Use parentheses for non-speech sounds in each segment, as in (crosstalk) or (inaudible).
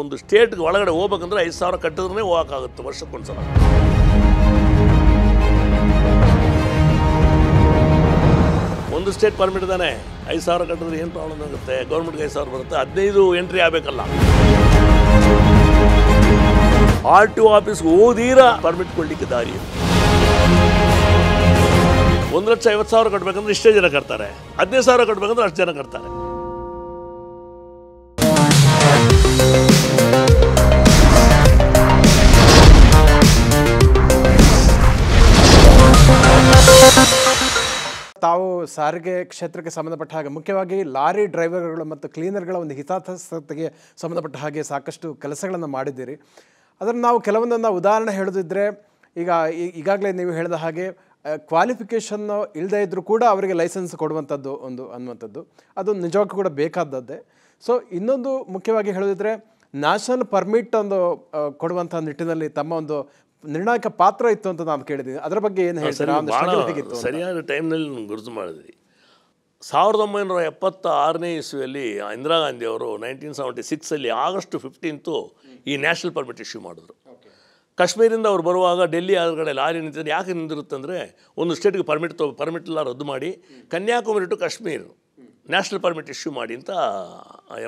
ಒಂದು ಸ್ಟೇಟ್ಗೆ ಒಳಗಡೆ ಹೋಗ್ಬೇಕಂದ್ರೆ ಐದು ಸಾವಿರ ಕಟ್ಟಿದ್ರೆ ಹೋಗೋಕ್ಕಾಗುತ್ತೆ ವರ್ಷಕ್ಕೊಂದು ಸಲ ಒಂದು ಸ್ಟೇಟ್ ಪರ್ಮಿಟ್ ಇದ್ದಾನೆ ಐದು ಸಾವಿರ ಕಟ್ಟಿದ್ರೆ ಏನು ಪ್ರಾಬ್ಲಮ್ ಆಗುತ್ತೆ ಗೌರ್ಮೆಂಟ್ಗೆ ಐದು ಸಾವಿರ ಬರುತ್ತೆ ಹದಿನೈದು ಎಂಟ್ರಿ ಆಗಬೇಕಲ್ಲ ಆರ್ ಟಿ ಒ ಆಫೀಸ್ಗೆ ಓದೀರ ಪರ್ಮಿಟ್ ಕೊಡಲಿಕ್ಕೆ ದಾರಿ ಒಂದು ಲಕ್ಷ ಐವತ್ತು ಸಾವಿರ ಕಟ್ಟಬೇಕಂದ್ರೆ ಇಷ್ಟೇ ಜನ ಕಟ್ತಾರೆ ಹದಿನೈದು ಸಾವಿರ ಕಟ್ಟಬೇಕಂದ್ರೆ ಅಷ್ಟು ಜನ ಕಟ್ತಾರೆ ತಾವು ಸಾರಿಗೆ ಕ್ಷೇತ್ರಕ್ಕೆ ಸಂಬಂಧಪಟ್ಟ ಹಾಗೆ ಮುಖ್ಯವಾಗಿ ಲಾರಿ ಡ್ರೈವರ್ಗಳು ಮತ್ತು ಕ್ಲೀನರ್ಗಳ ಒಂದು ಹಿತಾಸಕ್ತಿಗೆ ಸಂಬಂಧಪಟ್ಟ ಹಾಗೆ ಸಾಕಷ್ಟು ಕೆಲಸಗಳನ್ನು ಮಾಡಿದ್ದೀರಿ ಅದನ್ನು ನಾವು ಕೆಲವೊಂದನ್ನು ಉದಾಹರಣೆ ಹೇಳೋದಿದ್ದರೆ ಈಗ ಈಗಾಗಲೇ ನೀವು ಹೇಳಿದ ಹಾಗೆ ಕ್ವಾಲಿಫಿಕೇಷನ್ ಇಲ್ಲದೇ ಇದ್ದರೂ ಕೂಡ ಅವರಿಗೆ ಲೈಸೆನ್ಸ್ ಕೊಡುವಂಥದ್ದು ಒಂದು ಅನ್ನುವಂಥದ್ದು ಅದು ನಿಜಕ್ಕೂ ಕೂಡ ಬೇಕಾದದ್ದೇ ಸೊ ಇನ್ನೊಂದು ಮುಖ್ಯವಾಗಿ ಹೇಳೋದಿದ್ದರೆ ನ್ಯಾಷನಲ್ ಪರ್ಮಿಟ್ ಒಂದು ಕೊಡುವಂಥ ನಿಟ್ಟಿನಲ್ಲಿ ತಮ್ಮ ಒಂದು ನಿರ್ಣಾಯಕ ಪಾತ್ರ ಇತ್ತು ಅಂತ ನಾನು ಕೇಳಿದ್ದೀನಿ ಅದರ ಬಗ್ಗೆ ಏನು ಹೇಳಿ ಸರಿಯಾದ ಟೈಮ್ನಲ್ಲಿ ಗುರುತು ಮಾಡಿದ್ವಿ ಸಾವಿರದ ಒಂಬೈನೂರ ಎಪ್ಪತ್ತ ಆರನೇ ಇಸ್ವಿಯಲ್ಲಿ ಇಂದಿರಾ ಗಾಂಧಿ ಅವರು ನೈನ್ಟೀನ್ ಸೆವೆಂಟಿ ಸಿಕ್ಸಲ್ಲಿ ಆಗಸ್ಟ್ ಫಿಫ್ಟೀನ್ತು ಈ ನ್ಯಾಷನಲ್ ಪರ್ಮಿಟ್ ಇಶ್ಯೂ ಮಾಡಿದ್ರು ಕಾಶ್ಮೀರಿಂದ ಅವ್ರು ಬರುವಾಗ ಡೆಲ್ಲಿ ಆದ ಲಾರಿ ನಿಂತಿದ್ರೆ ಯಾಕೆ ಅಂದರೆ ಒಂದು ಸ್ಟೇಟ್ಗೆ ಪರ್ಮಿಟ್ ತೊ ಪರ್ಮಿಟ್ ಎಲ್ಲ ರದ್ದು ಮಾಡಿ Kanyakumari to Kashmir national permit issue ಮಾಡಿ ಅಂತ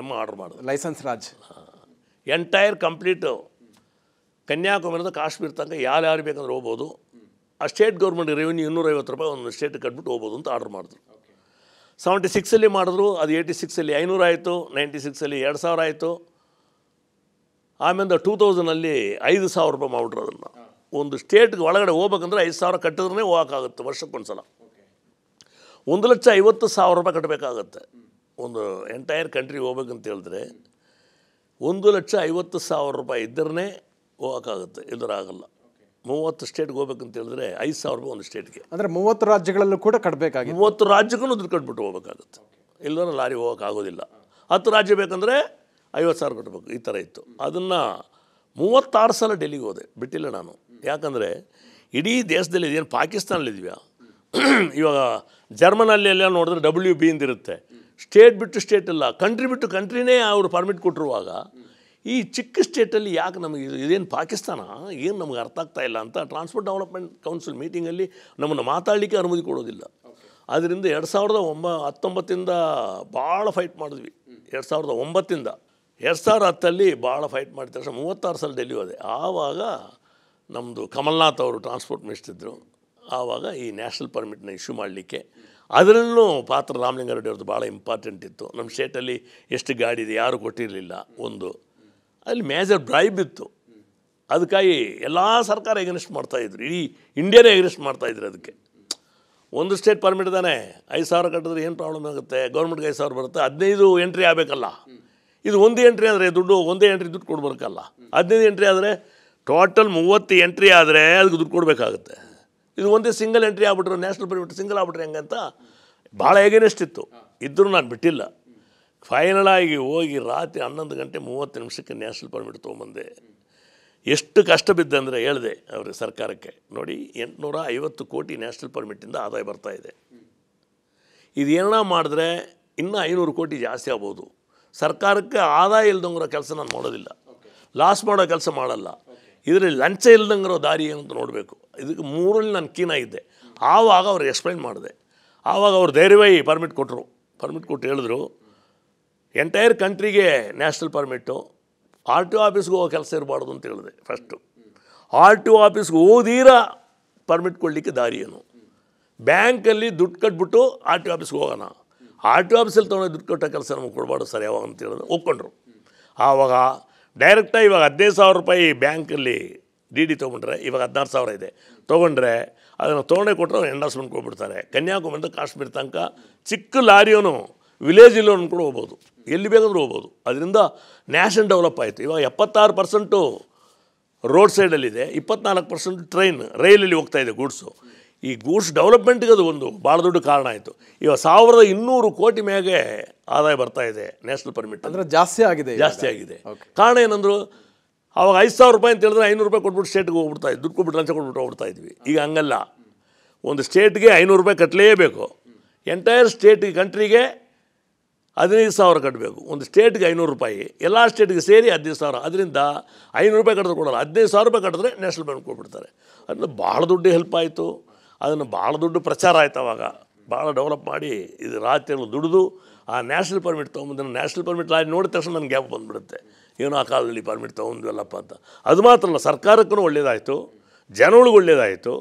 ಎಮ್ಮ ಆರ್ಡರ್ ಮಾಡಿದ್ರು ಲೈಸೆನ್ಸ್ ರಾಜ್ ಎಂಟೈರ್ ಕಂಪ್ಲೀಟು ಕನ್ಯಾಕುಮಾರಿಯಿಂದ ಕಾಶ್ಮೀರ ತನಕ ಯಾರು ಯಾರು ಬೇಕಂದ್ರೆ ಹೋಗ್ಬೋದು ಆ ಸ್ಟೇಟ್ ಗೌರ್ಮೆಂಟ್ ರೆವಿನ್ಯೂ ಇನ್ನೂರೈವತ್ತು ರೂಪಾಯಿ ಒಂದು ಸ್ಟೇಟ್ ಕಟ್ಬಿಟ್ಟು ಹೋಗ್ಬೋದು ಅಂತ ಆರ್ಡರ್ ಮಾಡಿದ್ರು ಸೆವೆಂಟಿ ಸಿಕ್ಸಲ್ಲಿ ಮಾಡಿದ್ರು ಅದು ಏಯ್ಟಿ ಸಿಕ್ಸಲ್ಲಿ ಐನೂರು ಆಯಿತು ನೈಂಟಿ ಸಿಕ್ಸಲ್ಲಿ ಎರಡು ಸಾವಿರ ಆಯಿತು ಆಮೇಲೆ ಟೂ ತೌಸಂಡಲ್ಲಿ ಐದು ಸಾವಿರ ರೂಪಾಯಿ ಮಾಡಿಬಿಟ್ರು ಅದನ್ನು ಒಂದು ಸ್ಟೇಟ್ಗೆ ಒಳಗಡೆ ಹೋಗ್ಬೇಕಂದ್ರೆ ಐದು ಸಾವಿರ ಕಟ್ಟಿದ್ರೆ ಹೋಗೋಕ್ಕಾಗುತ್ತೆ ವರ್ಷಕ್ಕೊಂದು ಸಲ ಒಂದು ಲಕ್ಷ ಐವತ್ತು ಸಾವಿರ ರೂಪಾಯಿ ಕಟ್ಟಬೇಕಾಗತ್ತೆ ಒಂದು ಎಂಟೈರ್ ಕಂಟ್ರಿಗೆ ಹೋಗ್ಬೇಕಂತ ಹೇಳಿದ್ರೆ ಒಂದು ಲಕ್ಷ ಐವತ್ತು ಸಾವಿರ ರೂಪಾಯಿ ಇದ್ದರೇ ಹೋಗೋಕ್ಕಾಗುತ್ತೆ ಎಲ್ಲರೂ ಆಗಲ್ಲ ಮೂವತ್ತು ಸ್ಟೇಟ್ಗೆ ಹೋಗ್ಬೇಕಂತ ಹೇಳಿದ್ರೆ ಐದು ಸಾವಿರ ಒಂದು ಸ್ಟೇಟ್ಗೆ ಅಂದರೆ ಮೂವತ್ತು ರಾಜ್ಯಗಳಲ್ಲೂ ಕೂಡ ಕಟ್ಟಬೇಕಾಗಿ ಮೂವತ್ತು ರಾಜ್ಯಕ್ಕೂ ದುಡ್ಡು ಕಟ್ಬಿಟ್ಟು ಹೋಗ್ಬೇಕಾಗುತ್ತೆ ಎಲ್ಲರೂ ಲಾರಿ ಹೋಗೋಕ್ಕಾಗೋದಿಲ್ಲ ಹತ್ತು ರಾಜ್ಯ ಬೇಕಂದರೆ ಐವತ್ತು ಸಾವಿರ ಕಟ್ಟಬೇಕು ಈ ಥರ ಇತ್ತು ಅದನ್ನು ಮೂವತ್ತಾರು ಸಲ ಡೆಲ್ಲಿಗೆ ಹೋದೆ ಬಿಟ್ಟಿಲ್ಲ ನಾನು ಯಾಕಂದರೆ ಇಡೀ ದೇಶದಲ್ಲಿ ಇದೇನು ಇದೆಯಾ ಇವಾಗ ಜರ್ಮನಲ್ಲಿ ಎಲ್ಲ ನೋಡಿದ್ರೆ ಡಬ್ಲ್ಯೂ ಬಿ ಅಂದಿರುತ್ತೆ ಸ್ಟೇಟ್ ಬಿಟ್ಟು ಸ್ಟೇಟ್ ಇಲ್ಲ ಕಂಟ್ರಿ ಬಿಟ್ಟು ಕಂಟ್ರಿನೇ ಅವರು ಪರ್ಮಿಟ್ ಕೊಟ್ಟಿರುವಾಗ ಈ ಚಿಕ್ಕ ಸ್ಟೇಟಲ್ಲಿ ಯಾಕೆ ನಮಗೆ ಇದೇನು ಪಾಕಿಸ್ತಾನ ಏನು ನಮಗೆ ಅರ್ಥ ಆಗ್ತಾ ಇಲ್ಲ ಅಂತ ಟ್ರಾನ್ಸ್ಪೋರ್ಟ್ ಡೆವಲಪ್ಮೆಂಟ್ ಕೌನ್ಸಿಲ್ ಮೀಟಿಂಗಲ್ಲಿ ನಮ್ಮನ್ನು ಮಾತಾಡಲಿಕ್ಕೆ ಅನುಮತಿ ಕೊಡೋದಿಲ್ಲ ಆದ್ದರಿಂದ ಎರಡು ಸಾವಿರದ ಒಂಬ ಹತ್ತೊಂಬತ್ತಿಂದ ಭಾಳ ಫೈಟ್ ಮಾಡಿದ್ವಿ ಎರಡು ಸಾವಿರದ ಒಂಬತ್ತಿಂದ ಎರಡು ಸಾವಿರದ ಹತ್ತಲ್ಲಿ ಭಾಳ ಫೈಟ್ ಮಾಡಿದ ತಕ್ಷಣ ಮೂವತ್ತಾರು ಸಲ ಡೆಲ್ಲಿ ಹೋದೆ ಆವಾಗ ನಮ್ಮದು ಕಮಲ್ನಾಥ್ ಅವರು ಟ್ರಾನ್ಸ್ಪೋರ್ಟ್ ಮಿನಿಸ್ಟರ್ ಆವಾಗ ಈ ನ್ಯಾಷನಲ್ ಪರ್ಮಿಟ್ನ ಇಶ್ಯೂ ಮಾಡಲಿಕ್ಕೆ ಅದರಲ್ಲೂ ಪಾತ್ರ ರಾಮಲಿಂಗಾರೆಡ್ಡಿ ಅವ್ರದ್ದು ಭಾಳ ಇಂಪಾರ್ಟೆಂಟ್ ಇತ್ತು ನಮ್ಮ ಸ್ಟೇಟಲ್ಲಿ ಎಷ್ಟು ಗಾಡಿ ಇದೆ ಯಾರು ಕೊಟ್ಟಿರಲಿಲ್ಲ ಒಂದು ಅಲ್ಲಿ ಮೇಜರ್ ಡ್ರೈವ್ ಇತ್ತು ಅದಕ್ಕಾಗಿ ಎಲ್ಲ ಸರ್ಕಾರ ಎಗ್ನೆಸ್ಟ್ ಮಾಡ್ತಾಯಿದ್ರು ಇಡೀ ಇಂಡಿಯಾನೇ ಎಗ್ನೆಸ್ಟ್ ಮಾಡ್ತಾಯಿದ್ರು ಅದಕ್ಕೆ ಒಂದು ಸ್ಟೇಟ್ ಪರ್ಮಿಟ್ ಇದ್ದಾನೆ ಐದು ಸಾವಿರ ಕಟ್ಟಿದ್ರೆ ಏನು ಪ್ರಾಬ್ಲಮ್ ಆಗುತ್ತೆ ಗೌರ್ಮೆಂಟ್ಗೆ ಐದು ಸಾವಿರ ಬರುತ್ತೆ ಹದಿನೈದು ಎಂಟ್ರಿ ಆಗಬೇಕಲ್ಲ ಇದು ಒಂದು ಎಂಟ್ರಿ ಆದರೆ ದುಡ್ಡು ಒಂದೇ ಎಂಟ್ರಿ ದುಡ್ಡು ಕೊಡ್ಬೇಕಲ್ಲ ಹದಿನೈದು ಎಂಟ್ರಿ ಆದರೆ ಟೋಟಲ್ ಮೂವತ್ತು ಎಂಟ್ರಿ ಆದರೆ ಅದಕ್ಕೆ ದುಡ್ಡು ಕೊಡಬೇಕಾಗುತ್ತೆ ಇದು ಒಂದೇ ಸಿಂಗಲ್ ಎಂಟ್ರಿ ಆಗ್ಬಿಟ್ರು ನ್ಯಾಷನಲ್ ಪರ್ಮಿಟ್ ಸಿಂಗಲ್ ಆಗ್ಬಿಟ್ರೆ ಹೆಂಗಂತ ಭಾಳ ಇತ್ತು ಇದ್ದರೂ ನಾನು ಬಿಟ್ಟಿಲ್ಲ ಫೈನಲಾಗಿ ಹೋಗಿ ರಾತ್ರಿ ಹನ್ನೊಂದು ಗಂಟೆ ಮೂವತ್ತು ನಿಮಿಷಕ್ಕೆ ನ್ಯಾಷನಲ್ ಪರ್ಮಿಟ್ ತೊಗೊಂಬಂದೆ ಎಷ್ಟು ಕಷ್ಟ ಅಂದರೆ ಹೇಳಿದೆ ಅವರು ಸರ್ಕಾರಕ್ಕೆ ನೋಡಿ ಎಂಟುನೂರ ಐವತ್ತು ಕೋಟಿ ನ್ಯಾಷನಲ್ ಪರ್ಮಿಟಿಂದ ಆದಾಯ ಬರ್ತಾ ಇದೆ ಇದೇನ ಮಾಡಿದ್ರೆ ಇನ್ನೂ ಐನೂರು ಕೋಟಿ ಜಾಸ್ತಿ ಆಗ್ಬೋದು ಸರ್ಕಾರಕ್ಕೆ ಆದಾಯ ಇಲ್ದಂಗಿರೋ ಕೆಲಸ ನಾನು ಮಾಡೋದಿಲ್ಲ ಲಾಸ್ ಮಾಡೋ ಕೆಲಸ ಮಾಡಲ್ಲ ಇದರಲ್ಲಿ ಲಂಚ ಇಲ್ದಂಗಿರೋ ದಾರಿ ಏನು ಅಂತ ನೋಡಬೇಕು ಇದಕ್ಕೆ ಮೂರಲ್ಲಿ ನಾನು ಕೀನಾಗಿದ್ದೆ ಆವಾಗ ಅವ್ರು ಎಕ್ಸ್ಪ್ಲೈನ್ ಮಾಡಿದೆ ಆವಾಗ ಅವ್ರು ಧೈರ್ಯವಾಗಿ ಪರ್ಮಿಟ್ ಕೊಟ್ಟರು ಪರ್ಮಿಟ್ ಕೊಟ್ಟು ಹೇಳಿದ್ರು ಎಂಟೈರ್ ಕಂಟ್ರಿಗೆ national permit R T O ಆಫೀಸ್ಗೆ ಹೋಗೋ ಕೆಲಸ ಇರಬಾರ್ದು ಅಂತ ಹೇಳಿದೆ ಫಸ್ಟು ಆರ್ ಟಿ ಒ ಆಫೀಸ್ಗೆ ಓದೀರ ಪರ್ಮಿಟ್ ಕೊಡಲಿಕ್ಕೆ ದಾರಿ ಏನು ಬ್ಯಾಂಕಲ್ಲಿ ದುಡ್ಡು ಕಟ್ಬಿಟ್ಟು ಆರ್ ಟಿ ಒ ಆಫೀಸ್ಗೆ ಹೋಗೋಣ ಆರ್ ಟಿ ಒ ಆಫೀಸಲ್ಲಿ ತೊಗೊಂಡು ದುಡ್ಡು ಕಟ್ಟೋ ಕೆಲಸ ನಮಗೆ ಕೊಡಬಾರ್ದು ಸರ್ ಯಾವಾಗ ಅಂತ ಹೇಳಿದ್ರು ಒಪ್ಕೊಂಡ್ರು ಆವಾಗ ಡೈರೆಕ್ಟಾಗಿ ಇವಾಗ ಹದಿನೈದು ಸಾವಿರ ರೂಪಾಯಿ ಬ್ಯಾಂಕಲ್ಲಿ ಡಿ ಡಿ ತೊಗೊಂಡ್ರೆ ಇವಾಗ ಹದಿನಾರು ಸಾವಿರ ಇದೆ ತೊಗೊಂಡ್ರೆ ಅದನ್ನು ತೊಗೊಂಡೆ ಕೊಟ್ಟರೆ ಅವ್ರು ಎಂಡಾಸ್ಮೆಂಟ್ ಕೊಟ್ಬಿಡ್ತಾರೆ ಕನ್ಯಾಕುಮಾರಿಂದ ಕಾಶ್ಮೀರ ತನಕ ಚಿಕ್ಕ ಲಾರಿಯೋನು ವಿಲೇಜ್ ಇಲ್ಲೋನು ಕೂಡ ಹೋಗ್ಬೋದು ಎಲ್ಲಿ ಬೇಕಾದರೂ ಹೋಗ್ಬೋದು ಅದರಿಂದ ನ್ಯಾಷನ್ ಡೆವಲಪ್ ಆಯಿತು ಇವಾಗ ಎಪ್ಪತ್ತಾರು ಪರ್ಸೆಂಟು ರೋಡ್ ಸೈಡಲ್ಲಿದೆ ಇಪ್ಪತ್ನಾಲ್ಕು ಪರ್ಸೆಂಟ್ ಟ್ರೈನ್ ರೈಲಲ್ಲಿ ಹೋಗ್ತಾ ಇದೆ ಗೂಡ್ಸು ಈ ಗೂಡ್ಸ್ ಡೆವಲಪ್ಮೆಂಟ್ಗೆ ಅದು ಒಂದು ಭಾಳ ದೊಡ್ಡ ಕಾರಣ ಆಯಿತು ಇವಾಗ ಸಾವಿರದ ಇನ್ನೂರು ಕೋಟಿ ಮೇಲೆ ಆದಾಯ ಬರ್ತಾ ಇದೆ ನ್ಯಾಷನಲ್ ಪರ್ಮಿಟ್ ಅಂದರೆ ಜಾಸ್ತಿ ಆಗಿದೆ ಜಾಸ್ತಿ ಆಗಿದೆ ಕಾರಣ ಏನಂದ್ರು ಅವಾಗ ಐದು ಸಾವಿರ ರೂಪಾಯಿ ಅಂತ ಹೇಳಿದ್ರೆ ಐನೂರು ರೂಪಾಯಿ ಕೊಟ್ಬಿಟ್ಟು ಸ್ಟೇಟ್ಗೆ ಹೋಗ್ಬಿಡ್ತಾ ದುಡ್ಡು ಕೊಟ್ಬಿಟ್ಟು ಲಂಚ ಕೊಟ್ಬಿಟ್ಟು ಹೋಗ್ಬಿಡ್ತಾ ಇದ್ವಿ ಈಗ ಹಂಗಲ್ಲ ಒಂದು ಸ್ಟೇಟ್ಗೆ ಐನೂರು ರೂಪಾಯಿ ಕಟ್ಟಲೇಬೇಕು ಎಂಟೈರ್ ಸ್ಟೇಟಿಗೆ ಕಂಟ್ರಿಗೆ ಹದಿನೈದು ಸಾವಿರ ಕಟ್ಟಬೇಕು ಒಂದು ಸ್ಟೇಟ್ಗೆ ಐನೂರು ರೂಪಾಯಿ ಎಲ್ಲ ಸ್ಟೇಟ್ಗೆ ಸೇರಿ ಹದಿನೈದು ಸಾವಿರ ಅದರಿಂದ ಐನೂರು ರೂಪಾಯಿ ಕಟ್ಟಿದ್ರು ಕೊಡೋಲ್ಲ ಹದಿನೈದು ಸಾವಿರ ರೂಪಾಯಿ ಕಟ್ಟಿದ್ರೆ ನ್ಯಾಷನಲ್ ಬ್ಯಾಂಕ್ ಕೊಟ್ಬಿಡ್ತಾರೆ ಅದನ್ನು ಭಾಳ ದುಡ್ಡು ಹೆಲ್ಪ್ ಆಯಿತು ಅದನ್ನು ಭಾಳ ದುಡ್ಡು ಪ್ರಚಾರ ಆಯ್ತು ಅವಾಗ ಭಾಳ ಡೆವಲಪ್ ಮಾಡಿ ಇದು ರಾತ್ರಿಗಳು ದುಡಿದು ಆ ನ್ಯಾಷನಲ್ ಪರ್ಮಿಟ್ ತೊಗೊಂಬಂದ್ರೆ ನ್ಯಾಷನಲ್ ಪರ್ಮಿಟ್ ಆಗಿ ನೋಡಿದ ತಕ್ಷಣ ನನಗೆ ಗ್ಯಾಪ್ ಬಂದುಬಿಡುತ್ತೆ ಏನೋ ಆ ಕಾಲದಲ್ಲಿ ಪರ್ಮಿಟ್ ತೊಗೊಂಡ್ವಲ್ಲಪ್ಪ ಅಂತ ಅದು ಮಾತ್ರ ಅಲ್ಲ ಸರ್ಕಾರಕ್ಕೂ ಒಳ್ಳೆಯದಾಯಿತು ಜನಗಳಿಗೆ ಒಳ್ಳೆಯದಾಯಿತು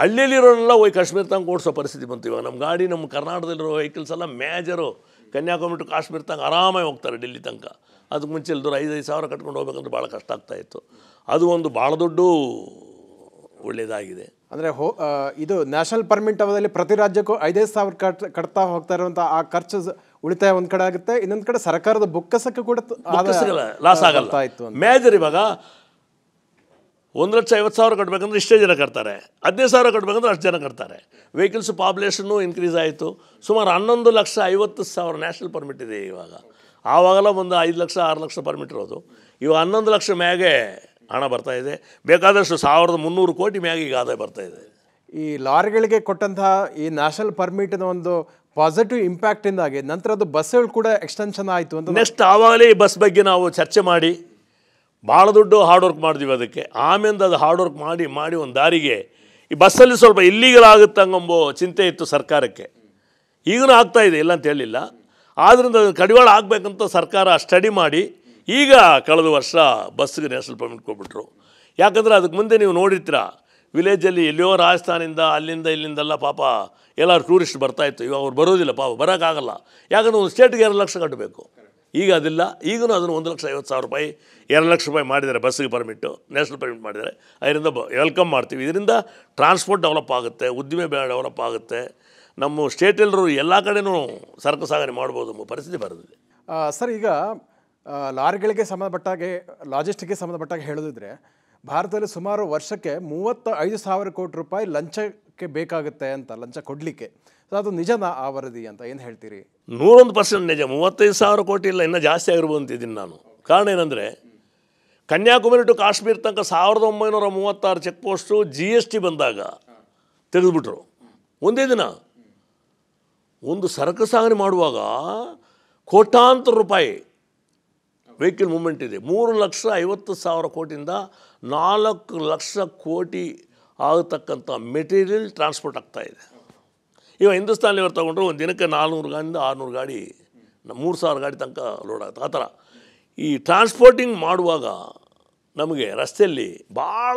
ಹಳ್ಳಿಯಲ್ಲಿರೋರೆಲ್ಲ ಹೋಗಿ ಕಾಶ್ಮೀರ ತಂಗ ಓಡಿಸೋ ಪರಿಸ್ಥಿತಿ ಬಂತು ಇವಾಗ ನಮ್ಮ ಗಾಡಿ ನಮ್ಮ ಕರ್ನಾಟಕದಲ್ಲಿರೋ ವೆಹಿಕಲ್ಸ್ ಎಲ್ಲ ಮೇಜರು ಕನ್ಯಾಕುಮಾರಿ ಟು ಕಾಶ್ಮೀರ ತನಕ ಆರಾಮಾಗಿ ಹೋಗ್ತಾರೆ ಡೆಲ್ಲಿ ತನಕ ಅದಕ್ಕೆ ಮುಂಚೆ ಇಲ್ದವ್ರು ಐದು ಐದು ಸಾವಿರ ಕಟ್ಕೊಂಡು ಹೋಗ್ಬೇಕಂದ್ರೆ ಭಾಳ ಕಷ್ಟ ಆಗ್ತಾಯಿತ್ತು ಅದು ಒಂದು ಭಾಳ ದೊಡ್ಡ ಒಳ್ಳೆಯದಾಗಿದೆ ಅಂದರೆ ಹೋ ಇದು ನ್ಯಾಷನಲ್ ಪರ್ಮಿಟ್ ಅವಧಿಯಲ್ಲಿ ಪ್ರತಿ ರಾಜ್ಯಕ್ಕೂ ಐದೈದು ಸಾವಿರ ಕಟ್ ಕಟ್ತಾ ಹೋಗ್ತಾ ಇರುವಂಥ ಆ ಖರ್ಚು ಉಳಿತಾಯ ಒಂದು ಕಡೆ ಆಗುತ್ತೆ ಇನ್ನೊಂದು ಕಡೆ ಸರ್ಕಾರದ ಬುಕ್ಕಸಕ್ಕೆ ಕೂಡ ಲಾಸ್ ಆಗಲ್ಲ ಮೇಜರ್ ಇವಾಗ ಒಂದು ಲಕ್ಷ ಐವತ್ತು ಸಾವಿರ ಕಟ್ಟಬೇಕಂದ್ರೆ ಇಷ್ಟೇ ಜನ ಕಟ್ತಾರೆ ಹದಿನೈದು ಸಾವಿರ ಕಟ್ಟಬೇಕಂದ್ರೆ ಅಷ್ಟು ಜನ ಕಟ್ತಾರೆ ವೆಹಿಕಲ್ಸ್ ಪಾಪ್ಯುಲೇಷನ್ನು ಇನ್ಕ್ರೀಸ್ ಆಯಿತು ಸುಮಾರು ಹನ್ನೊಂದು ಲಕ್ಷ ಐವತ್ತು ಸಾವಿರ ನ್ಯಾಷನಲ್ ಪರ್ಮಿಟ್ ಇದೆ ಇವಾಗ ಆವಾಗೆಲ್ಲ ಒಂದು ಐದು ಲಕ್ಷ ಆರು ಲಕ್ಷ ಪರ್ಮಿಟ್ ಇರೋದು ಇವಾಗ ಹನ್ನೊಂದು ಲಕ್ಷ ಮ್ಯಾಗೆ ಹಣ ಬರ್ತಾ ಇದೆ ಬೇಕಾದಷ್ಟು ಸಾವಿರದ ಮುನ್ನೂರು ಕೋಟಿ ಮ್ಯಾಗೆ ಈಗ ಆದಾಯ ಇದೆ ಈ ಲಾರಿಗಳಿಗೆ ಕೊಟ್ಟಂತಹ ಈ ನ್ಯಾಷನಲ್ ಪರ್ಮಿಟಿನ ಒಂದು ಪಾಸಿಟಿವ್ ಇಂಪ್ಯಾಕ್ಟಿಂದಾಗಿ ನಂತರ ಅದು ಬಸ್ಗಳು ಕೂಡ ಎಕ್ಸ್ಟೆನ್ಷನ್ ಆಯಿತು ಅಂತ ನೆಕ್ಸ್ಟ್ ಆವಾಗಲೇ ಈ ಬಸ್ ಬಗ್ಗೆ ನಾವು ಚರ್ಚೆ ಮಾಡಿ ಭಾಳ ದುಡ್ಡು ಹಾರ್ಡ್ ವರ್ಕ್ ಮಾಡಿದ್ವಿ ಅದಕ್ಕೆ ಆಮೇಲೆ ಅದು ಹಾರ್ಡ್ ವರ್ಕ್ ಮಾಡಿ ಮಾಡಿ ಒಂದು ದಾರಿಗೆ ಈ ಬಸ್ಸಲ್ಲಿ ಸ್ವಲ್ಪ ಇಲ್ಲೀಗಲ್ ಆಗುತ್ತೆ ಹಂಗಂಬೋ ಚಿಂತೆ ಇತ್ತು ಸರ್ಕಾರಕ್ಕೆ ಈಗಲೂ ಆಗ್ತಾಯಿದೆ ಇಲ್ಲ ಅಂತ ಹೇಳಿಲ್ಲ ಆದ್ದರಿಂದ ಅದನ್ನು ಕಡಿವಾಳ ಆಗಬೇಕಂತ ಸರ್ಕಾರ ಸ್ಟಡಿ ಮಾಡಿ ಈಗ ಕಳೆದ ವರ್ಷ ಬಸ್ಸಿಗೆ ನ್ಯಾಷನಲ್ ಪರ್ಮಿಟ್ ಕೊಟ್ಬಿಟ್ರು ಯಾಕಂದರೆ ಅದಕ್ಕೆ ಮುಂದೆ ನೀವು ನೋಡಿರ್ತೀರ ವಿಲೇಜಲ್ಲಿ ಎಲ್ಲಿಯೋ ರಾಜಸ್ಥಾನಿಂದ ಅಲ್ಲಿಂದ ಇಲ್ಲಿಂದೆಲ್ಲ ಪಾಪ ಎಲ್ಲರೂ ಟೂರಿಸ್ಟ್ ಬರ್ತಾಯಿತ್ತು ಇವಾಗ ಅವ್ರು ಬರೋದಿಲ್ಲ ಪಾಪ ಬರೋಕ್ಕಾಗಲ್ಲ ಯಾಕಂದರೆ ಒಂದು ಸ್ಟೇಟ್ಗೆ ಎರಡು ಲಕ್ಷ ಕಟ್ಟಬೇಕು ಈಗ ಅದಿಲ್ಲ ಈಗಲೂ ಅದನ್ನು ಒಂದು ಲಕ್ಷ ಐವತ್ತು ಸಾವಿರ ರೂಪಾಯಿ ಎರಡು ಲಕ್ಷ ರೂಪಾಯಿ ಮಾಡಿದ್ದಾರೆ ಬಸ್ಸಿಗೆ ಪರ್ಮಿಟ್ಟು ನ್ಯಾಷನಲ್ ಪರ್ಮಿಟ್ ಮಾಡಿದ್ದಾರೆ ಅದರಿಂದ ಬ ವೆಲ್ಕಮ್ ಮಾಡ್ತೀವಿ ಇದರಿಂದ ಟ್ರಾನ್ಸ್ಪೋರ್ಟ್ ಡೆವಲಪ್ ಆಗುತ್ತೆ ಉದ್ದಿಮೆ ಡೆವಲಪ್ ಆಗುತ್ತೆ ನಮ್ಮ ಸ್ಟೇಟ್ ಎಲ್ಲರೂ ಎಲ್ಲ ಕಡೆನೂ ಸರಕು ಸಾಗಣೆ ಮಾಡ್ಬೋದು ಎಂಬ ಪರಿಸ್ಥಿತಿ ಬರೋದಿದೆ ಸರ್ ಈಗ ಲಾರಿಗಳಿಗೆ ಸಂಬಂಧಪಟ್ಟಾಗೆ ಲಾಜಿಸ್ಟಿಕ್ಗೆ ಸಂಬಂಧಪಟ್ಟಾಗೆ ಹೇಳೋದಿದ್ರೆ ಭಾರತದಲ್ಲಿ ಸುಮಾರು ವರ್ಷಕ್ಕೆ ಮೂವತ್ತ ಐದು ಸಾವಿರ ಕೋಟಿ ರೂಪಾಯಿ ಲಂಚಕ್ಕೆ ಬೇಕಾಗುತ್ತೆ ಅಂತ ಲಂಚ ಕೊಡಲಿಕ್ಕೆ ಅದು ನಿಜನಾ ಆ ವರದಿ ಅಂತ ಏನು ಹೇಳ್ತೀರಿ ನೂರೊಂದು ಪರ್ಸೆಂಟ್ ನಿಜ ಮೂವತ್ತೈದು ಸಾವಿರ ಕೋಟಿ ಇಲ್ಲ ಇನ್ನೂ ಜಾಸ್ತಿ ಆಗಿರ್ಬೋದು ಇದೀನಿ ನಾನು ಕಾರಣ ಏನಂದರೆ ಕನ್ಯಾಕುಮಾರಿ ಟು ಕಾಶ್ಮೀರ ತನಕ ಸಾವಿರದ ಒಂಬೈನೂರ ಮೂವತ್ತಾರು check post G S T ಬಂದಾಗ ತೆಗೆದುಬಿಟ್ರು ಒಂದೇ ದಿನ ಒಂದು ಸರಕು ಸಾಗಣೆ ಮಾಡುವಾಗ ಕೋಟಾಂತರ ರೂಪಾಯಿ ವೆಹಿಕಲ್ ಮೂಮೆಂಟ್ ಇದೆ ಮೂರು ಲಕ್ಷ ಐವತ್ತು ಸಾವಿರ ಕೋಟಿಯಿಂದ ನಾಲ್ಕು ಲಕ್ಷ ಕೋಟಿ ಆಗತಕ್ಕಂಥ ಮೆಟೀರಿಯಲ್ ಟ್ರಾನ್ಸ್ಪೋರ್ಟ್ ಆಗ್ತಾಯಿದೆ ಇವ ಹಿಂದೂಸ್ತಾನಲ್ಲಿ ತಗೊಂಡ್ರು ತೊಗೊಂಡ್ರು ಒಂದು ದಿನಕ್ಕೆ ನಾಲ್ನೂರು ಗಾಡಿಯಿಂದ ಆರುನೂರು ಗಾಡಿ ಮೂರು ಸಾವಿರ ಗಾಡಿ ತನಕ ಲೋಡ್ ಆಗುತ್ತೆ ಆ ಥರ ಈ ಟ್ರಾನ್ಸ್ಪೋರ್ಟಿಂಗ್ ಮಾಡುವಾಗ ನಮಗೆ ರಸ್ತೆಯಲ್ಲಿ ಭಾಳ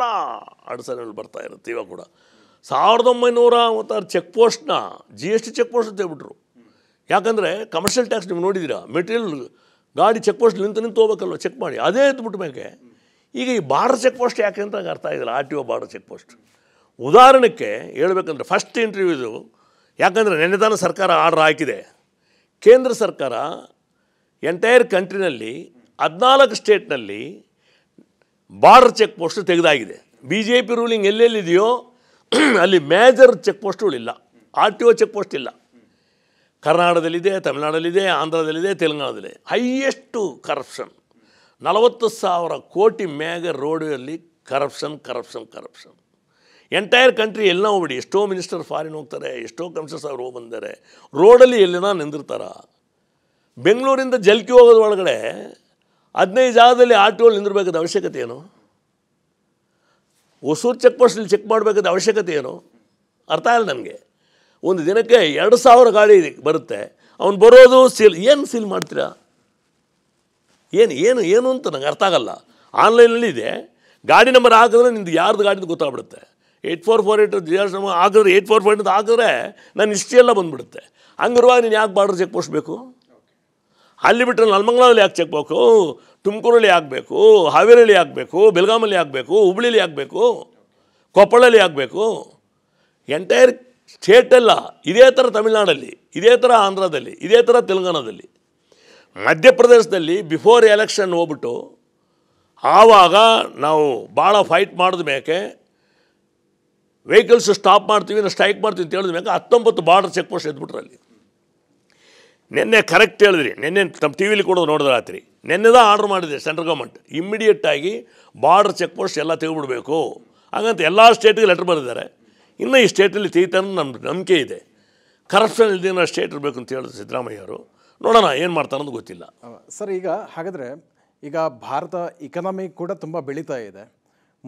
ಅಡಚಣೆಗಳು ಬರ್ತಾ ಇರುತ್ತೆ ಇವಾಗ ಕೂಡ ಸಾವಿರದ ಒಂಬೈನೂರ ಮೂವತ್ತಾರು ಚೆಕ್ ಪೋಸ್ಟ್ನ G S T check post ತೆಗೆಬಿಟ್ರು ಯಾಕಂದರೆ ಕಮರ್ಷಿಯಲ್ ಟ್ಯಾಕ್ಸ್ ನೀವು ನೋಡಿದ್ದೀರಾ ಮೆಟೀರಿಯಲ್ ಗಾಡಿ ಚೆಕ್ ಪೋಸ್ಟ್ ನಿಂತು ನಿಂತು ಹೋಗ್ಬೇಕಲ್ವ ಚೆಕ್ ಮಾಡಿ ಅದೇ ಎದ್ಬಿಟ್ಟು ಮೇಲೆ ಈಗ ಈ ಬಾರ್ಡರ್ ಚೆಕ್ ಪೋಸ್ಟ್ ಯಾಕೆ ಅಂತ ಅರ್ಥ ಆಗಿಲ್ಲ R T O border check post ಉದಾಹರಣೆಗೆ ಹೇಳ್ಬೇಕಂದ್ರೆ ಫಸ್ಟ್ ಇಂಟರ್ವ್ಯೂದು ಯಾಕಂದರೆ ತಾನು ಸರ್ಕಾರ ಆರ್ಡರ್ ಹಾಕಿದೆ ಕೇಂದ್ರ ಸರ್ಕಾರ ಎಂಟೈರ್ ಕಂಟ್ರಿನಲ್ಲಿ ಹದಿನಾಲ್ಕು ಸ್ಟೇಟ್ನಲ್ಲಿ ಬಾರ್ಡರ್ ಚೆಕ್ ಪೋಸ್ಟ್ ತೆಗೆದಾಗಿದೆ ಬಿ ಜೆ ಪಿ ರೂಲಿಂಗ್ ಎಲ್ಲೆಲ್ಲಿದೆಯೋ (clears throat) ಅಲ್ಲಿ ಮೇಜರ್ ಚೆಕ್ ಪೋಸ್ಟ್ಗಳಿಲ್ಲ R T O check post ಇಲ್ಲ ಕರ್ನಾಟಕದಲ್ಲಿದೆ ತಮಿಳ್ನಾಡಲ್ಲಿದೆ ಆಂಧ್ರದಲ್ಲಿದೆ ತೆಲಂಗಾಣದಲ್ಲಿದೆ ಹೈಯೆಸ್ಟು ಕರಪ್ಷನ್ ನಲವತ್ತು ಸಾವಿರ ಕೋಟಿ ಮ್ಯಾಗ ರೋಡಲ್ಲಿ corruption corruption corruption entire country ಎಲ್ಲ ಹೋಗ್ಬಿಡಿ ಎಷ್ಟೋ ಮಿನಿಸ್ಟರ್ ಫಾರಿನ್ ಹೋಗ್ತಾರೆ ಎಷ್ಟೋ ಕಮಿಷನರ್ಸ್ ಅವ್ರು ಹೋಗಿ ಬಂದಾರೆ ರೋಡಲ್ಲಿ ಎಲ್ಲಿನ ನಿಂದಿರ್ತಾರ ಬೆಂಗಳೂರಿಂದ ಜಲ್ಕಿ ಹೋಗೋದ್ರ ಒಳಗಡೆ ಹದಿನೈದು ಜಾಗದಲ್ಲಿ ಆಟೋಲ್ಲಿ ನಿಂದಿರಬೇಕಾದ ಅವಶ್ಯಕತೆ ಏನು ಹೊಸೂರು ಚೆಕ್ ಪೋಸ್ಟಲ್ಲಿ ಚೆಕ್ ಮಾಡಬೇಕಾದ ಅವಶ್ಯಕತೆ ಏನು ಅರ್ಥ ಇಲ್ಲ ನನಗೆ ಒಂದು ದಿನಕ್ಕೆ ಎರಡು ಸಾವಿರ ಗಾಡಿ ಬರುತ್ತೆ ಅವನು ಬರೋದು ಸೀಲ್ ಏನು ಸೀಲ್ ಮಾಡ್ತೀರಾ ಏನು ಏನು ಏನು ಅಂತ ನನಗೆ ಅರ್ಥ ಆಗಲ್ಲ ಆನ್ಲೈನಲ್ಲಿ ಇದೆ ಗಾಡಿ ನಂಬರ್ ಹಾಕಿದ್ರೆ ನಿಮ್ದು ಯಾರ್ದು ಗಾಡಿದು ಗೊತ್ತಾಗ್ಬಿಡುತ್ತೆ eight four four eight G R ಸಮ ಏಯ್ಟ್ ಫೋರ್ ಫೋರ್ ಏಟ್ ನನ್ನ ನಾನು ಎಲ್ಲ ಬಂದುಬಿಡುತ್ತೆ ಹಂಗಿರುವಾಗ ನೀನು ಯಾಕೆ ಬಾರ್ಡ್ರ್ ಚೆಕ್ ಪೋಸ್ಟ್ ಬೇಕು ಅಲ್ಲಿ ಬಿಟ್ಟರೆ ನಲ್ಮಂಗ್ಲಲ್ಲಿ ಯಾಕೆ ಚೆಕ್ ಬೇಕು ತುಮಕೂರಲ್ಲಿ ಆಗಬೇಕು ಹಾವೇರಿಯಲ್ಲಿ ಆಗಬೇಕು ಬೆಳಗಾಮಲ್ಲಿ ಆಗಬೇಕು ಹುಬ್ಳಿಲಿ ಆಗಬೇಕು ಕೊಪ್ಪಳಲ್ಲಿ ಆಗಬೇಕು ಎಂಟೈರ್ ಸ್ಟೇಟೆಲ್ಲ ಇದೇ ಥರ ತಮಿಳ್ನಾಡಲ್ಲಿ ಇದೇ ಥರ ಆಂಧ್ರದಲ್ಲಿ ಇದೇ ಥರ ತೆಲಂಗಾಣದಲ್ಲಿ ಮಧ್ಯಪ್ರದೇಶದಲ್ಲಿ ಬಿಫೋರ್ ಎಲೆಕ್ಷನ್ ಹೋಗ್ಬಿಟ್ಟು ಆವಾಗ ನಾವು ಭಾಳ ಫೈಟ್ ಮಾಡಿದ ಮೇಲೆ ವೆಹಿಕಲ್ಸ್ ಸ್ಟಾಪ್ ಮಾಡ್ತೀವಿ ಇನ್ನು ಸ್ಟ್ರೈಕ್ ಮಾಡ್ತೀವಿ ಅಂತ ಮೇಲೆ ಹತ್ತೊಂಬತ್ತು ಬಾರ್ಡರ್ ಚೆಕ್ ಪೋಸ್ಟ್ ಇದ್ಬಿಟ್ರಲ್ಲಿ ನಿನ್ನೆ ಕರೆಕ್ಟ್ ಹೇಳಿದ್ರಿ ನಿನ್ನೆ ತಮ್ಮ ಟಿ ವಿಲಿ ಕೊಡೋದು ನೋಡಿದ್ರೆ ರಾತ್ರಿ ನಿನ್ನೆದ ಆರ್ಡ್ರ್ ಮಾಡಿದೆ ಸೆಂಟ್ರಲ್ ಗೌರ್ಮೆಂಟ್ ಇಮ್ಮಿಡಿಯೇಟಾಗಿ ಬಾರ್ಡರ್ ಚೆಕ್ ಪೋಸ್ಟ್ ಎಲ್ಲ ತೆಗೆಬಿಡಬೇಕು ಹಾಗಂತ ಎಲ್ಲ ಸ್ಟೇಟಿಗೆ ಲೆಟ್ರ್ ಬರೆದಿದ್ದಾರೆ ಇನ್ನೂ ಈ ಸ್ಟೇಟಲ್ಲಿ ತೆಗಿತಾನೆ ನಮ್ಮ ನಂಬಿಕೆ ಇದೆ ಕರಪ್ಷನ್ ನಾವು ಸ್ಟೇಟ್ ಇರಬೇಕು ಅಂತ ಹೇಳಿದ್ರು ಸಿದ್ದರಾಮಯ್ಯ ಅವರು ನೋಡೋಣ ಏನು ಮಾಡ್ತಾರೆ ಅಂತ ಗೊತ್ತಿಲ್ಲ ಸರ್ ಈಗ ಹಾಗಾದರೆ ಈಗ ಭಾರತ ಇಕನಾಮಿ ಕೂಡ ತುಂಬ ಬೆಳೀತಾ ಇದೆ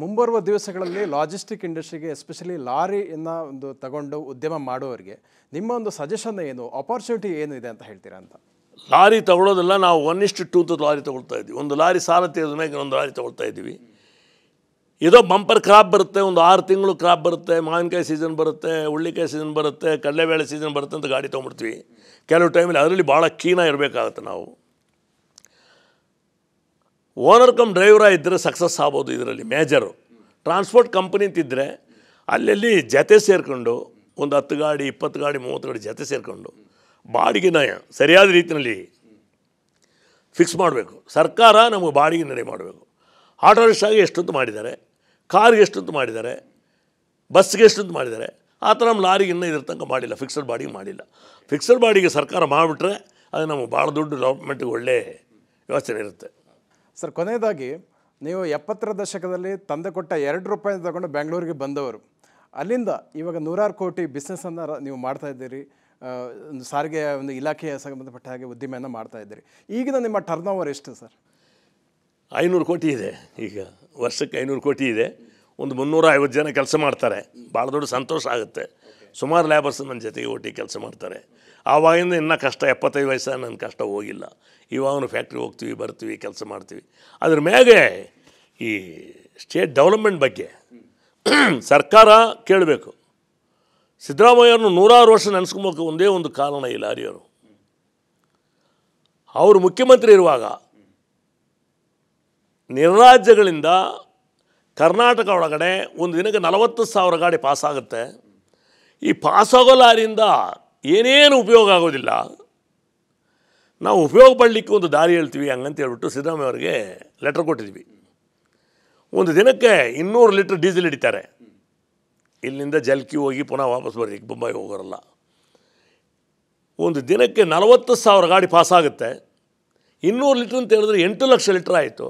ಮುಂಬರುವ ದಿವಸಗಳಲ್ಲಿ ಲಾಜಿಸ್ಟಿಕ್ ಇಂಡಸ್ಟ್ರಿಗೆ ಎಸ್ಪೆಷಲಿ ಲಾರಿಯನ್ನ ಒಂದು ತಗೊಂಡು ಉದ್ಯಮ ಮಾಡುವವರಿಗೆ ನಿಮ್ಮ ಒಂದು ಸಜೆಷನ್ ಏನು ಅಪರ್ಚುನಿಟಿ ಏನು ಇದೆ ಅಂತ ಹೇಳ್ತೀರಾ ಅಂತ ಲಾರಿ ತಗೊಳ್ಳೋದೆಲ್ಲ ನಾವು ಒನ್ ಇಷ್ಟು ತ ಲಾರಿ ತಗೊಳ್ತಾ ಇದ್ವಿ ಒಂದು ಲಾರಿ ಸಾಲ ತೆಗೆದ ಮೇಲೆ ಒಂದು ಲಾರಿ ತಗೊಳ್ತಾ ಇದ್ದೀವಿ ಇದೋ ಬಂಪರ್ ಕ್ರಾಪ್ ಬರುತ್ತೆ ಒಂದು ಆರು ತಿಂಗಳು ಕ್ರಾಪ್ ಬರುತ್ತೆ ಮಾವಿನಕಾಯಿ ಸೀಸನ್ ಬರುತ್ತೆ ಹುಳ್ಳಿಕಾಯಿ ಸೀಸನ್ ಬರುತ್ತೆ ಕಡಲೆಬೇಳೆ ಸೀಸನ್ ಬರುತ್ತೆ ಅಂತ ಗಾಡಿ ತೊಗೊಂಡ್ಬಿಡ್ತೀವಿ ಕೆಲವು ಟೈಮಲ್ಲಿ ಅದರಲ್ಲಿ ಭಾಳ ಕೀನಾಗಿ ಇರಬೇಕಾಗುತ್ತೆ ನಾವು ಓನರ್ ಕಮ್ ಡ್ರೈವರ ಇದ್ದರೆ ಸಕ್ಸಸ್ ಆಗ್ಬೋದು ಇದರಲ್ಲಿ ಮೇಜರು ಟ್ರಾನ್ಸ್ಪೋರ್ಟ್ ಕಂಪ್ನಿ ಅಂತಿದ್ದರೆ ಅಲ್ಲೆಲ್ಲಿ ಜತೆ ಸೇರಿಕೊಂಡು ಒಂದು ಹತ್ತು ಗಾಡಿ ಇಪ್ಪತ್ತು ಗಾಡಿ ಮೂವತ್ತು ಗಾಡಿ ಜತೆ ಸೇರಿಕೊಂಡು ಬಾಡಿಗೆನ ಸರಿಯಾದ ರೀತಿಯಲ್ಲಿ ಫಿಕ್ಸ್ ಮಾಡಬೇಕು ಸರ್ಕಾರ ನಮಗೆ ಬಾಡಿಗೆ ನಡೆ ಮಾಡಬೇಕು ಆಟೋ ರಿಕ್ಷಾಗೆ ಎಷ್ಟೊತ್ತು ಮಾಡಿದ್ದಾರೆ ಕಾರ್ಗೆ ಎಷ್ಟೊತ್ತು ಮಾಡಿದ್ದಾರೆ ಬಸ್ಗೆ ಎಷ್ಟೊತ್ತು ಮಾಡಿದ್ದಾರೆ ಆ ಥರ ನಮ್ಮ ಲಾರಿಗೆ ಇನ್ನೂ ಇದ್ರ ತನಕ ಮಾಡಿಲ್ಲ ಫಿಕ್ಸಡ್ ಬಾಡಿಗೆ ಮಾಡಿಲ್ಲ ಫಿಕ್ಸಡ್ ಬಾಡಿಗೆ ಸರ್ಕಾರ ಮಾಡಿಬಿಟ್ರೆ ಅದು ನಮಗೆ ಭಾಳ ದೊಡ್ಡ ಡೆವಲಪ್ಮೆಂಟ್ಗೆ ಒಳ್ಳೆ ವ್ಯವಸ್ಥೆ ಇರುತ್ತೆ ಸರ್ ಕೊನೆಯದಾಗಿ ನೀವು ಎಪ್ಪತ್ತರ ದಶಕದಲ್ಲಿ ತಂದೆ ಕೊಟ್ಟ ಎರಡು ರೂಪಾಯಿ ತಗೊಂಡು ಬೆಂಗಳೂರಿಗೆ ಬಂದವರು ಅಲ್ಲಿಂದ ಇವಾಗ ನೂರಾರು ಕೋಟಿ ಬಿಸ್ನೆಸ್ಸನ್ನು ನೀವು ಮಾಡ್ತಾ ಇದ್ದೀರಿ ಒಂದು ಸಾರಿಗೆ ಒಂದು ಇಲಾಖೆಯ ಸಂಬಂಧಪಟ್ಟ ಹಾಗೆ ಉದ್ದಿಮೆಯನ್ನು ಮಾಡ್ತಾ ಇದ್ದೀರಿ ಈಗಿನ ನಿಮ್ಮ ಟರ್ನ್ ಓವರ್ ಎಷ್ಟು ಸರ್ ಐನೂರು ಕೋಟಿ ಇದೆ ಈಗ ವರ್ಷಕ್ಕೆ ಐನೂರು ಕೋಟಿ ಇದೆ ಒಂದು ಮುನ್ನೂರ ಐವತ್ತು ಜನ ಕೆಲಸ ಮಾಡ್ತಾರೆ ಭಾಳ ದೊಡ್ಡ ಸಂತೋಷ ಆಗುತ್ತೆ ಸುಮಾರು ಲ್ಯಾಬರ್ಸ್ ನನ್ನ ಜೊತೆಗೆ ಒಟ್ಟಿಗೆ ಕೆಲಸ ಮಾಡ್ತಾರೆ ಆವಾಗಿಂದ ಇನ್ನೂ ಕಷ್ಟ ಎಪ್ಪತ್ತೈದು ವಯಸ್ಸಾಗ ನನ್ನ ಕಷ್ಟ ಹೋಗಿಲ್ಲ ಇವಾಗೂ ಫ್ಯಾಕ್ಟ್ರಿ ಹೋಗ್ತೀವಿ ಬರ್ತೀವಿ ಕೆಲಸ ಮಾಡ್ತೀವಿ ಅದ್ರ ಮ್ಯಾಗೆ ಈ ಸ್ಟೇಟ್ ಡೆವಲಪ್ಮೆಂಟ್ ಬಗ್ಗೆ ಸರ್ಕಾರ ಕೇಳಬೇಕು ಸಿದ್ದರಾಮಯ್ಯವ್ರನ್ನ ನೂರಾರು ವರ್ಷ ನೆನೆಸ್ಕೊಬೇಕು ಒಂದೇ ಒಂದು ಕಾರಣ ಇಲ್ಲ ಅರಿಯವರು ಅವರು ಮುಖ್ಯಮಂತ್ರಿ ಇರುವಾಗ ನಿರ್ರಾಜ್ಯಗಳಿಂದ ಕರ್ನಾಟಕ ಒಳಗಡೆ ಒಂದು ದಿನಕ್ಕೆ ನಲವತ್ತು ಸಾವಿರ ಗಾಡಿ ಪಾಸಾಗುತ್ತೆ ಈ ಪಾಸಾಗೋ ಲಾರಿಯಿಂದ ಏನೇನು ಉಪಯೋಗ ಆಗೋದಿಲ್ಲ ನಾವು ಉಪಯೋಗ ಪಡಲಿಕ್ಕೆ ಒಂದು ದಾರಿ ಹೇಳ್ತೀವಿ ಹಂಗಂತ ಹೇಳ್ಬಿಟ್ಟು ಸಿದ್ದರಾಮಯ್ಯ ಅವರಿಗೆ ಲೆಟ್ರ್ ಕೊಟ್ಟಿದ್ವಿ ಒಂದು ದಿನಕ್ಕೆ ಇನ್ನೂರು ಲೀಟ್ರ್ ಡೀಸೆಲ್ ಹಿಡಿತಾರೆ ಇಲ್ಲಿಂದ ಜಲ್ಕಿ ಹೋಗಿ ಪುನಃ ವಾಪಸ್ ಬರ್ಲಿಕ್ಕೆ ಬೊಂಬಾಯಿ ಹೋಗೋರಲ್ಲ ಒಂದು ದಿನಕ್ಕೆ ನಲವತ್ತು ಸಾವಿರ ಗಾಡಿ ಪಾಸಾಗುತ್ತೆ ಇನ್ನೂರು ಲೀಟ್ರ್ ಅಂತ ಹೇಳಿದ್ರೆ ಎಂಟು ಲಕ್ಷ ಲೀಟ್ರ್ ಆಯಿತು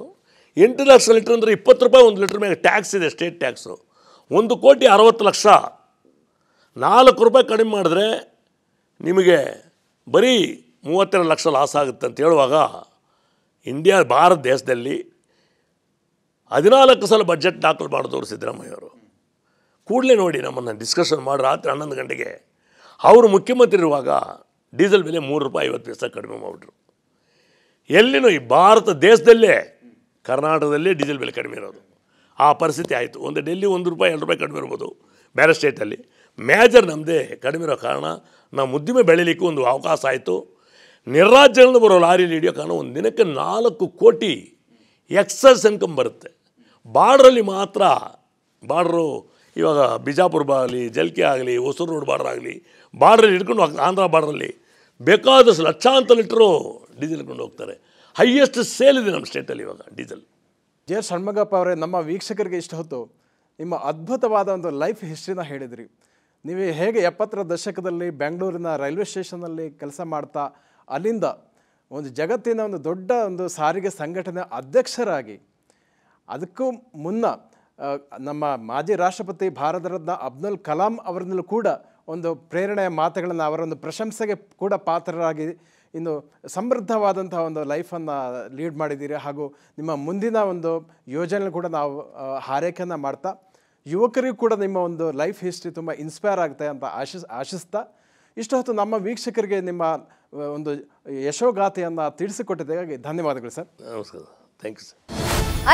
ಎಂಟು ಲಕ್ಷ ಲೀಟ್ರ್ ಅಂದರೆ ಇಪ್ಪತ್ತು ರೂಪಾಯಿ ಒಂದು ಲೀಟ್ರ್ ಮೇಲೆ ಟ್ಯಾಕ್ಸ್ ಇದೆ ಸ್ಟೇಟ್ ಟ್ಯಾಕ್ಸು ಒಂದು ಕೋಟಿ ಅರವತ್ತು ಲಕ್ಷ ನಾಲ್ಕು ರೂಪಾಯಿ ಕಡಿಮೆ ಮಾಡಿದ್ರೆ ನಿಮಗೆ ಬರೀ ಮೂವತ್ತೆರಡು ಲಕ್ಷ ಲಾಸ್ ಆಗುತ್ತೆ ಅಂತ ಹೇಳುವಾಗ ಇಂಡಿಯಾ ಭಾರತ ದೇಶದಲ್ಲಿ ಹದಿನಾಲ್ಕು ಸಲ ಬಜೆಟ್ ದಾಖಲು ಮಾಡಿದವರು ಸಿದ್ದರಾಮಯ್ಯವರು ಕೂಡಲೇ ನೋಡಿ ನಮ್ಮನ್ನು ಡಿಸ್ಕಷನ್ ಮಾಡಿ ರಾತ್ರಿ ಹನ್ನೊಂದು ಗಂಟೆಗೆ ಅವರು ಮುಖ್ಯಮಂತ್ರಿ ಇರುವಾಗ ಡೀಸೆಲ್ ಬೆಲೆ ಮೂರು ರೂಪಾಯಿ ಐವತ್ತು ಪೈಸೆ ಕಡಿಮೆ ಮಾಡಿಬಿಟ್ರು ಎಲ್ಲಿನೂ ಈ ಭಾರತ ದೇಶದಲ್ಲೇ ಕರ್ನಾಟಕದಲ್ಲೇ ಡೀಸೆಲ್ ಬೆಲೆ ಕಡಿಮೆ ಇರೋದು ಆ ಪರಿಸ್ಥಿತಿ ಆಯಿತು ಒಂದು ಡೆಲ್ಲಿ ಒಂದು ರೂಪಾಯಿ ಎರಡು ರೂಪಾಯಿ ಕಡಿಮೆ ಇರ್ಬೋದು ಬೇರೆ ಸ್ಟೇಟಲ್ಲಿ ಮೇಜರ್ ನಮ್ಮದೇ ಕಡಿಮೆ ಇರೋ ಕಾರಣ ನಮ್ಮ ಉದ್ದಿಮೆ ಬೆಳೀಲಿಕ್ಕೆ ಒಂದು ಅವಕಾಶ ಆಯಿತು ನಿರ್ರಾಜ್ಯಗಳನ್ನು ಬರೋ ಲಾರಿ ಹಿಡಿಯೋ ಕಾರಣ ಒಂದು ದಿನಕ್ಕೆ ನಾಲ್ಕು ಕೋಟಿ ಎಕ್ಸಸ್ ಇನ್ಕಮ್ ಬರುತ್ತೆ ಬಾರ್ಡ್ರಲ್ಲಿ ಮಾತ್ರ ಬಾರ್ಡ್ರು ಇವಾಗ ಬಿಜಾಪುರ ಆಗಲಿ ಜಲ್ಕೆ ಆಗಲಿ ಹೊಸೂರು ರೋಡ್ ಬಾರ್ಡರ್ ಆಗಲಿ ಬಾರ್ಡ್ರಲ್ಲಿ ಹಿಡ್ಕೊಂಡು ಹೋಗ್ತಾರೆ ಆಂಧ್ರ ಬಾರ್ಡ್ರಲ್ಲಿ ಬೇಕಾದಷ್ಟು ಲಕ್ಷಾಂತರ ಲೀಟ್ರು ಡೀಸೆಲ್ ಕೊಂಡು ಹೋಗ್ತಾರೆ ಹೈಯೆಸ್ಟ್ ಸೇಲ್ ಇದೆ ನಮ್ಮ ಸ್ಟೇಟಲ್ಲಿ ಇವಾಗ ಡೀಸೆಲ್ ಜೆ ಷಣ್ಮಗಪ್ಪ ಅವರೇ ನಮ್ಮ ವೀಕ್ಷಕರಿಗೆ ಇಷ್ಟು ಹೊತ್ತು ನಿಮ್ಮ ಅದ್ಭುತವಾದ ಒಂದು ಲೈಫ್ ಹಿಸ್ಟ್ರಿನ ಹೇಳಿದ್ರಿ ನೀವು ಹೇಗೆ ಎಪ್ಪತ್ತರ ದಶಕದಲ್ಲಿ ಬೆಂಗಳೂರಿನ ರೈಲ್ವೆ ಸ್ಟೇಷನಲ್ಲಿ ಕೆಲಸ ಮಾಡ್ತಾ ಅಲ್ಲಿಂದ ಒಂದು ಜಗತ್ತಿನ ಒಂದು ದೊಡ್ಡ ಒಂದು ಸಾರಿಗೆ ಸಂಘಟನೆ ಅಧ್ಯಕ್ಷರಾಗಿ ಅದಕ್ಕೂ ಮುನ್ನ ನಮ್ಮ ಮಾಜಿ ರಾಷ್ಟ್ರಪತಿ ಭಾರತ ರತ್ನ ಅಬ್ದುಲ್ ಕಲಾಂ ಅವರಲ್ಲೂ ಕೂಡ ಒಂದು ಪ್ರೇರಣೆಯ ಮಾತುಗಳನ್ನು ಅವರ ಒಂದು ಪ್ರಶಂಸೆಗೆ ಕೂಡ ಪಾತ್ರರಾಗಿ ಇನ್ನು ಸಮೃದ್ಧವಾದಂಥ ಒಂದು ಲೈಫನ್ನು ಲೀಡ್ ಮಾಡಿದ್ದೀರಿ ಹಾಗೂ ನಿಮ್ಮ ಮುಂದಿನ ಒಂದು ಯೋಜನೆ ಕೂಡ ನಾವು ಹಾರೈಕೆಯನ್ನು ಮಾಡ್ತಾ ಯುವಕರಿಗೂ ಕೂಡ ನಿಮ್ಮ ಒಂದು ಲೈಫ್ ಹಿಸ್ಟ್ರಿ ತುಂಬ ಇನ್ಸ್ಪೈರ್ ಆಗುತ್ತೆ ಅಂತ ಆಶಿಸ್ ಆಶಿಸ್ತಾ ಇಷ್ಟು ಹೊತ್ತು ನಮ್ಮ ವೀಕ್ಷಕರಿಗೆ ನಿಮ್ಮ ಒಂದು ಯಶೋಗಾಥೆಯನ್ನು ತಿಳಿಸಿಕೊಟ್ಟಿದ್ದಕ್ಕಾಗಿ ಧನ್ಯವಾದಗಳು ಸರ್ ನಮಸ್ಕಾರ ಥ್ಯಾಂಕ್ ಯು ಸರ್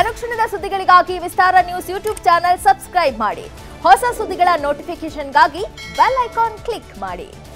ಅನುಕ್ಷಣದ ಸುದ್ದಿಗಳಿಗಾಗಿ Vistara news YouTube channel subscribe ಮಾಡಿ ಹೊಸ ಸುದ್ದಿಗಳ ನೋಟಿಫಿಕೇಶನ್ಗಾಗಿ ಬೆಲ್ ಐಕಾನ್ ಕ್ಲಿಕ್ ಮಾಡಿ